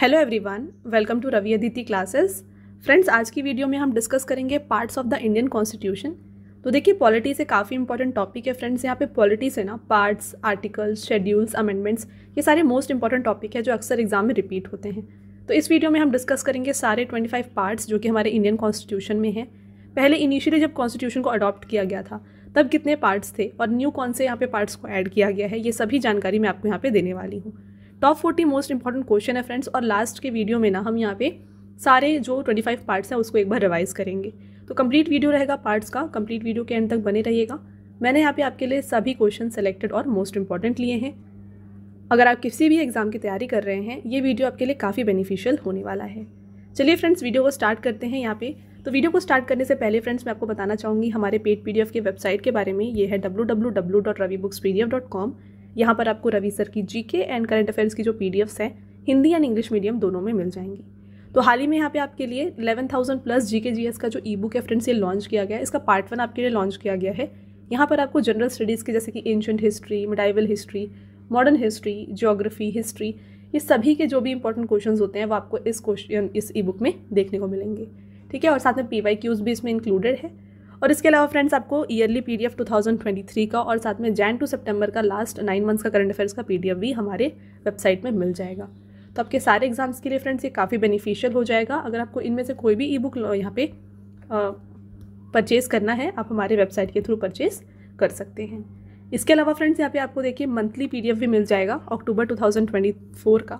Hello everyone welcome to Ravi Aditi classes friends आज की video में हम डिस्कस करेंगे parts of the Indian constitution तो देखिए पॉलिटी से काफ़ी इंपॉर्टेंट टॉपिक है फ्रेंड्स यहाँ पे पॉलिटी से ना पार्ट्स आर्टिकल्स शेड्यूल्स अमेंडमेंट्स ये सारे मोस्ट इंपॉर्टेंट टॉपिक है जो अक्सर एग्जाम में रिपीट होते हैं तो इस वीडियो में हम डिस्कस करेंगे सारे ट्वेंटी फाइव पार्ट्स जो कि हमारे इंडियन कॉन्स्टिट्यूशन में है पहले इनिशियली जब कॉन्स्टिट्यूशन को अडॉप्ट किया गया था तब कितने पार्ट्स थे और न्यू कौन से यहाँ पे पार्ट्स को ऐड किया गया है ये सभी जानकारी मैं आपको यहाँ पे देने वाली हूँ top forty most important question है फ्रेंड्स और लास्ट के वीडियो में ना हम यहाँ पे सारे जो ट्वेंटी फाइव पार्ट्स हैं उसको एक बार रिवाइज़ करेंगे तो कंप्लीट वीडियो रहेगा पार्ट्स का कंप्लीट वीडियो के एंड तक बने रहिएगा मैंने यहाँ पे आपके लिए सभी क्वेश्चन सेलेक्टेड और मोस्ट इंपॉर्टेंट लिए हैं अगर आप किसी भी एग्ज़ाम की तैयारी कर रहे हैं ये वीडियो आपके लिए काफ़ी बेनिफिशियल होने वाला है चलिए फ्रेंड्स वीडियो को स्टार्ट करते हैं यहाँ पे तो वीडियो को स्टार्ट करने से पहले फ्रेंड्स मैं आपको बताना चाहूँगी हमारे पेड पीडीएफ के वेबसाइट के बारे में ये है W W W dot Ravi books P D F dot com यहाँ पर आपको रवि सर की जीके एंड करंट अफेयर्स की जो पीडीएफ्स हैं हिंदी एंड इंग्लिश मीडियम दोनों में मिल जाएंगी तो हाल ही में यहाँ पे आपके लिए 11,000 प्लस जी के जी एस का जो ई बुक है फ्रेंड्स ये लॉन्च किया गया है इसका पार्ट वन आपके लिए लॉन्च किया गया है यहाँ पर आपको जनरल स्टडीज़ के जैसे कि ancient history medieval history modern history geography history ये सभी के जो भी इंपॉर्टेंट क्वेश्चन होते हैं वो आपको इस क्वेश्चन इस ई बुक में देखने को मिलेंगे ठीक है और साथ में पी वाई क्यूज़ भी इसमें इंक्लूडेड है और इसके अलावा फ्रेंड्स आपको ईयरली पी 2023 का और साथ में जैन टू सेप्टेम्बर का लास्ट नाइन मंथ्स का करंट अफेयर्स का पी भी हमारे वेबसाइट में मिल जाएगा तो आपके सारे एग्जाम्स के लिए फ्रेंड्स ये काफ़ी बेनिफिशियल हो जाएगा अगर आपको इनमें से कोई भी ई बुक यहाँ पे परचेज़ करना है आप हमारे वेबसाइट के थ्रू परचेज़ कर सकते हैं इसके अलावा फ्रेंड्स यहाँ पे आपको देखिए मंथली पीडीएफ भी मिल जाएगा अक्टूबर 2024 का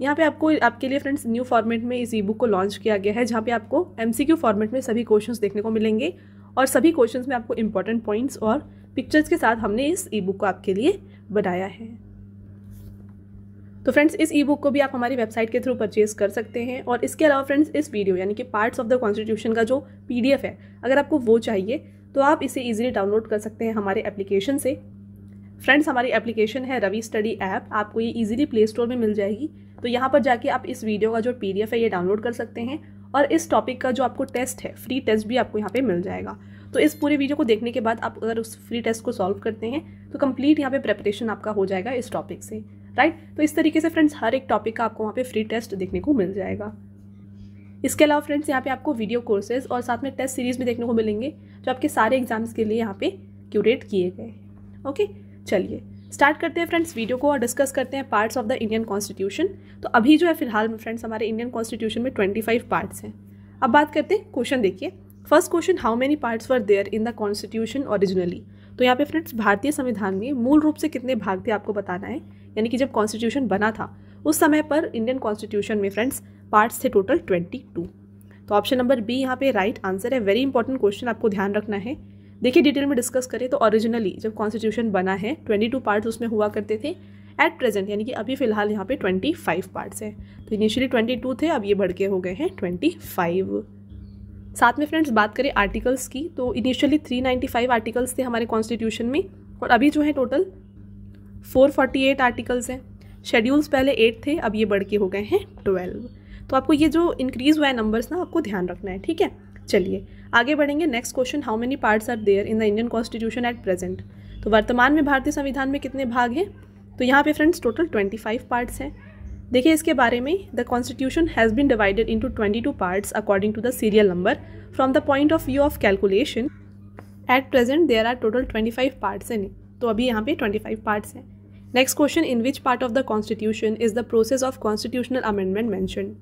यहाँ पे आपको आपके लिए फ्रेंड्स न्यू फॉर्मेट में इस ई बुक को लॉन्च किया गया है जहाँ पर आपको एम फॉर्मेट में सभी क्वेश्चन देखने को मिलेंगे और सभी क्वेश्चंस में आपको इम्पॉर्टेंट पॉइंट्स और पिक्चर्स के साथ हमने इस ई बुक को आपके लिए बनाया है तो फ्रेंड्स इस ई बुक को भी आप हमारी वेबसाइट के थ्रू परचेज कर सकते हैं और इसके अलावा फ्रेंड्स इस वीडियो यानी कि पार्ट्स ऑफ द कॉन्स्टिट्यूशन का जो पीडीएफ है अगर आपको वो चाहिए तो आप इसे ईजिली डाउनलोड कर सकते हैं हमारे एप्लीकेशन से फ्रेंड्स हमारी एप्लीकेशन है रवि स्टडी ऐप आपको ये ईजिली प्ले स्टोर में मिल जाएगी तो यहाँ पर जाके आप इस वीडियो का जो पी है ये डाउनलोड कर सकते हैं और इस टॉपिक का जो आपको टेस्ट है फ्री टेस्ट भी आपको यहाँ पे मिल जाएगा तो इस पूरे वीडियो को देखने के बाद आप अगर उस फ्री टेस्ट को सॉल्व करते हैं तो कंप्लीट यहाँ पे प्रेपरेशन आपका हो जाएगा इस टॉपिक से राइट तो इस तरीके से फ्रेंड्स हर एक टॉपिक का आपको वहाँ पे फ्री टेस्ट देखने को मिल जाएगा इसके अलावा फ्रेंड्स यहाँ पे आपको वीडियो कोर्सेज और साथ में टेस्ट सीरीज भी देखने को मिलेंगे जो आपके सारे एग्जाम्स के लिए यहाँ पे क्यूरेट किए गए ओके चलिए स्टार्ट करते हैं फ्रेंड्स वीडियो को और डिस्कस करते हैं parts of the Indian constitution तो अभी जो है फिलहाल में फ्रेंड्स हमारे इंडियन कॉन्स्टिट्यूशन में ट्वेंटी फाइव पार्ट्स हैं अब बात करते हैं क्वेश्चन देखिए first question how many parts were there in the constitution originally तो यहाँ पे फ्रेंड्स भारतीय संविधान में मूल रूप से कितने भाग थे आपको बताना है यानी कि जब कॉन्स्टिट्यूशन बना था उस समय पर इंडियन कॉन्स्टिट्यूशन में फ्रेंड्स पार्ट्स थे टोटल ट्वेंटी टू तो ऑप्शन नंबर बी यहाँ पे राइट आंसर है वेरी इंपॉर्टेंट क्वेश्चन आपको ध्यान रखना है देखिए डिटेल में डिस्कस करें तो ओरिजिनली जब कॉन्स्टिट्यूशन बना है ट्वेंटी टू पार्ट्स उसमें हुआ करते थे एट प्रेजेंट यानी कि अभी फ़िलहाल यहाँ पे ट्वेंटी फाइव पार्ट्स हैं तो इनिशियली ट्वेंटी टू थे अब ये बढ़ के हो गए हैं ट्वेंटी फाइव साथ में फ्रेंड्स बात करें आर्टिकल्स की तो initially three ninety five articles थे हमारे कॉन्स्टिट्यूशन में और अभी जो है total four forty eight articles हैं शेड्यूल्स पहले एट थे अब ये बढ़ के हो गए हैं ट्वेल्व तो आपको ये जो इंक्रीज़ हुआ है नंबर्स ना आपको ध्यान रखना है ठीक है चलिए आगे बढ़ेंगे next question how many parts are there in the Indian constitution at present तो वर्तमान में भारतीय संविधान में कितने भाग हैं तो यहाँ पे friends total twenty five parts हैं देखिए इसके बारे में the constitution has been divided into twenty two parts according to the serial number from the point of view of calculation at present there are total twenty five parts हैं तो अभी यहाँ पे ट्वेंटी फाइव पार्ट्स हैं next question in which part of the constitution is the process of constitutional amendment mention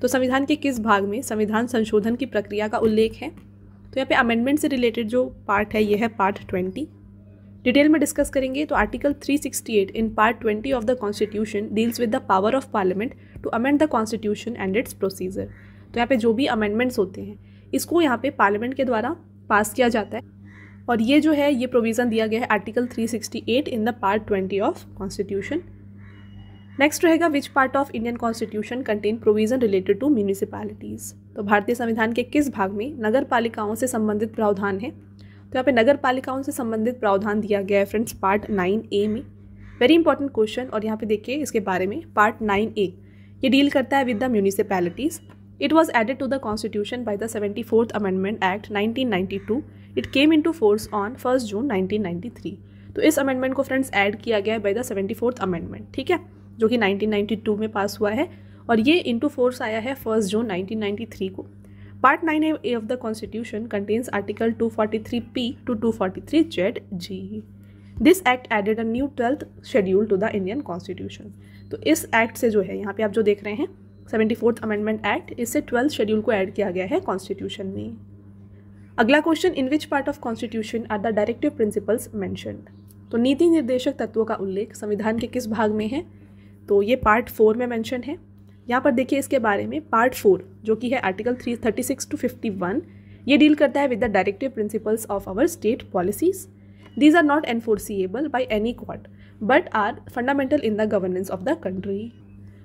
तो संविधान के किस भाग में संविधान संशोधन की प्रक्रिया का उल्लेख है तो यहाँ पे अमेंडमेंट से रिलेटेड जो पार्ट है ये है पार्ट ट्वेंटी डिटेल में डिस्कस करेंगे तो article 368 in part 20 of the constitution deals with the power of parliament to amend the constitution and its procedure तो यहाँ पे जो भी अमेंडमेंट्स होते हैं इसको यहाँ पे पार्लियामेंट के द्वारा पास किया जाता है और ये जो है ये प्रोविज़न दिया गया है article 368 in the part 20 of constitution next रहेगा which part of Indian constitution contain provision related to municipalities तो भारतीय संविधान के किस भाग में नगर पालिकाओं से संबंधित प्रावधान है तो यहाँ पे नगर पालिकाओं से संबंधित प्रावधान दिया गया है फ्रेंड्स पार्ट नाइन ए में वेरी इंपॉर्टेंट क्वेश्चन और यहाँ पे देखिए इसके बारे में पार्ट नाइन ए ये डील करता है with the municipalities It the seventy fourth amendment act nineteen the two it came into force on first June nineteen ninety three तो इस अमेंडमेंट को फ्रेंड्स एड किया गया है बाई द फोर्थ अमेंडमेंट ठीक है जो कि 1992 में पास हुआ है और ये इनटू फोर्स आया है फर्स्ट जून 1993 को part nine A of the constitution contains article 243 P to 243 Z G this act added a new twelfth schedule to the Indian constitution तो इस एक्ट से जो है यहाँ पे आप जो देख रहे हैं सेवेंटी फोर्थ अमेंडमेंट एक्ट इससे ट्वेल्थ शेड्यूल को ऐड किया गया है कॉन्स्टिट्यूशन में अगला question in which part of constitution are the directive principles mentioned तो नीति निर्देशक तत्वों का उल्लेख संविधान के किस भाग में है तो ये पार्ट फोर में मैंशन है यहाँ पर देखिए इसके बारे में पार्ट फोर जो कि है article three thirty six to fifty one ये डील करता है with the directive principles of our state policies these are not enforceable by any court but are fundamental in the governance of the country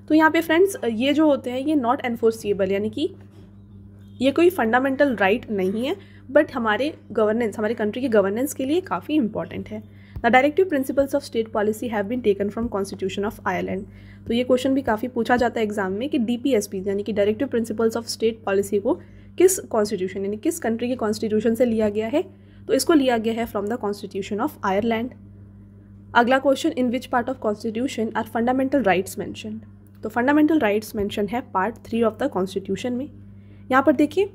तो यहाँ पे friends ये जो होते हैं ये नॉट एनफोर्सिएबल यानी कि ये कोई फंडामेंटल राइट right नहीं है बट हमारे गवर्नेंस हमारे कंट्री के गवर्नेंस के लिए काफ़ी इंपॉर्टेंट है the directive principles of state policy have been taken from constitution of Ireland तो ये क्वेश्चन भी काफ़ी पूछा जाता है एग्जाम में कि डी यानी कि directive principles of state policy को किस कॉन्स्टिट्यूशन यानी किस कंट्री के कॉन्स्टिट्यूशन से लिया गया है तो इसको लिया गया है from the constitution of Ireland अगला question in which part of constitution are fundamental rights mention तो फंडामेंटल राइट्स मैंशन है part three of the constitution में यहाँ पर देखिए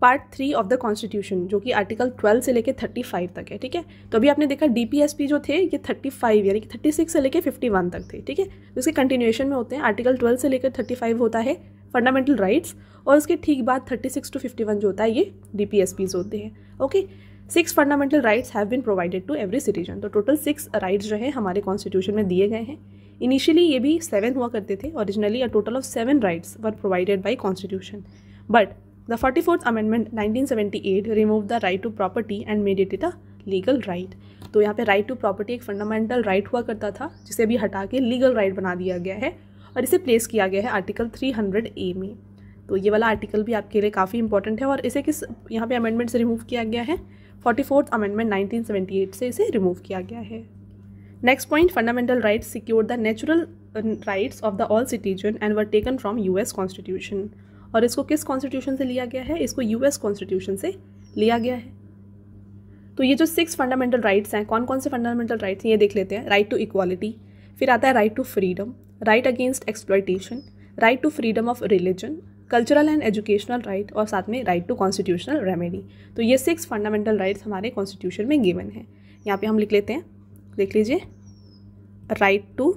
part three of the constitution जो कि आर्टिकल ट्वेल्व से लेकर थर्टी फाइव तक है ठीक है तो अभी आपने देखा डीपीएसपी जो थे ये थर्टी फाइव यानी कि थर्टी सिक्स से लेकर फिफ्टी वन तक थे ठीक है उसके तो कंटिन्यूएशन में होते हैं आर्टिकल ट्वेल्व से लेकर थर्टी फाइव होता है फंडामेंटल राइट्स और उसके ठीक बाद thirty six to fifty one जो होता है ये पीज होते हैं okay six fundamental rights have been provided to every citizen तो टोटल सिक्स राइट्स जो है हमारे कॉन्स्टिट्यूशन में दिए गए हैं इनिशियली ये भी सेवन हुआ करते थे originally a total of seven rights were provided by constitution but The 44th Amendment 1978 removed the right to property and made it a legal right right. तो यहाँ पे राइट टू प्रॉपर्टी एक fundamental right right हुआ करता था जिसे भी हटा के लीगल राइट right बना दिया गया है और इसे प्लेस किया गया है आर्टिकल 300 ए में तो ये वाला आर्टिकल भी आपके लिए काफ़ी इंपॉर्टेंट है और इसे किस यहाँ पे अमेंडमेंट से रिमूव किया गया है फोर्टी फोर्थ अमेंडमेंट नाइनटीन से इसे रिमूव किया गया है next point fundamental right secure the natural rights of the all citizen and were taken from US constitution और इसको किस कॉन्स्टिट्यूशन से लिया गया है इसको यूएस कॉन्स्टिट्यूशन से लिया गया है तो ये जो सिक्स फंडामेंटल राइट्स हैं कौन कौन से फंडामेंटल राइट्स हैं ये देख लेते हैं राइट टू इक्वालिटी फिर आता है right to freedom right against exploitation right to freedom of religion cultural and educational right और साथ में राइट टू कॉन्स्टिट्यूशनल रेमेडी तो ये सिक्स फंडामेंटल राइट्स हमारे कॉन्स्टिट्यूशन में गिवन है यहाँ पे हम लिख लेते हैं देख लीजिए राइट टू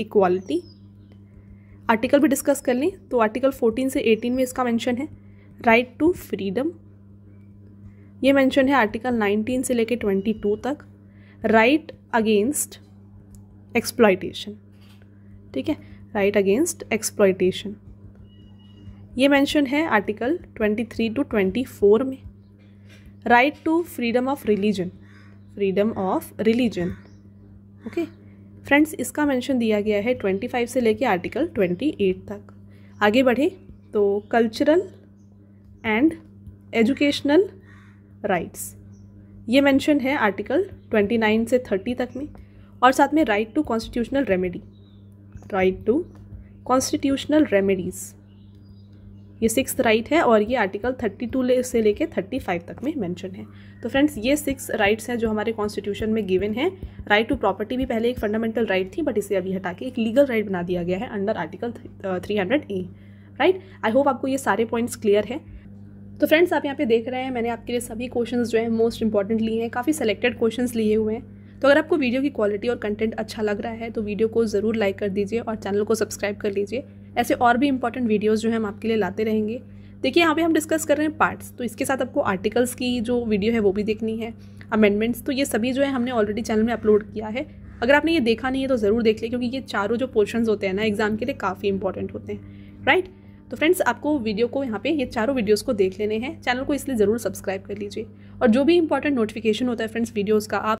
इक्वालिटी आर्टिकल भी डिस्कस कर लें तो आर्टिकल 14 से 18 में इसका मेंशन है राइट टू फ्रीडम ये मेंशन है आर्टिकल 19 से लेकर 22 तक राइट अगेंस्ट एक्सप्लाइटेशन ठीक है राइट अगेंस्ट एक्सप्लाइटेशन ये मेंशन है आर्टिकल 23 टू 24 में right to freedom of religion freedom of religion okay friends इसका मेंशन दिया गया है 25 से लेके आर्टिकल 28 तक आगे बढ़े तो कल्चरल एंड एजुकेशनल राइट्स ये मेंशन है आर्टिकल 29 से 30 तक में और साथ में right to constitutional remedy right to constitutional remedies ये सिक्स राइट है और ये आर्टिकल 32 ले से लेके 35 तक में मेंशन है तो फ्रेंड्स ये सिक्स राइट्स हैं जो हमारे कॉन्स्टिट्यूशन में गिवन है राइट टू प्रॉपर्टी भी पहले एक फंडामेंटल राइट right थी बट इसे अभी हटा के एक लीगल राइट right बना दिया गया है under article three hundred A right I hope आपको ये सारे पॉइंट्स क्लियर है तो फ्रेंड्स आप यहाँ पे देख रहे हैं मैंने आपके लिए सभी क्वेश्चंस जो है मोस्ट इंपॉर्टेंट लिए हैं काफ़ी सेलेक्टेड क्वेश्चंस लिए हुए हैं तो अगर आपको वीडियो की क्वालिटी और कंटेंट अच्छा लग रहा है तो वीडियो को ज़रूर लाइक कर दीजिए और चैनल को सब्सक्राइब कर लीजिए ऐसे और भी इंपॉर्टेंट वीडियोज़ जो है हम आपके लिए लाते रहेंगे देखिए यहाँ पे हम डिस्कस कर रहे हैं पार्ट्स तो इसके साथ आपको आर्टिकल्स की जो वीडियो है वो भी देखनी है अमेंडमेंट्स तो ये सभी जो है हमने ऑलरेडी चैनल में अपलोड किया है अगर आपने ये देखा नहीं है तो ज़रूर देख लें क्योंकि ये चारों जो पोर्शन होते हैं ना एग्ज़ाम के लिए काफ़ी इंपॉर्टेंट होते हैं राइट तो फ्रेंड्स आपको वीडियो को यहाँ पे ये चारों वीडियोस को देख लेने हैं चैनल को इसलिए ज़रूर सब्सक्राइब कर लीजिए और जो भी इंपॉर्टेंट नोटिफिकेशन होता है फ्रेंड्स वीडियोज़ का आप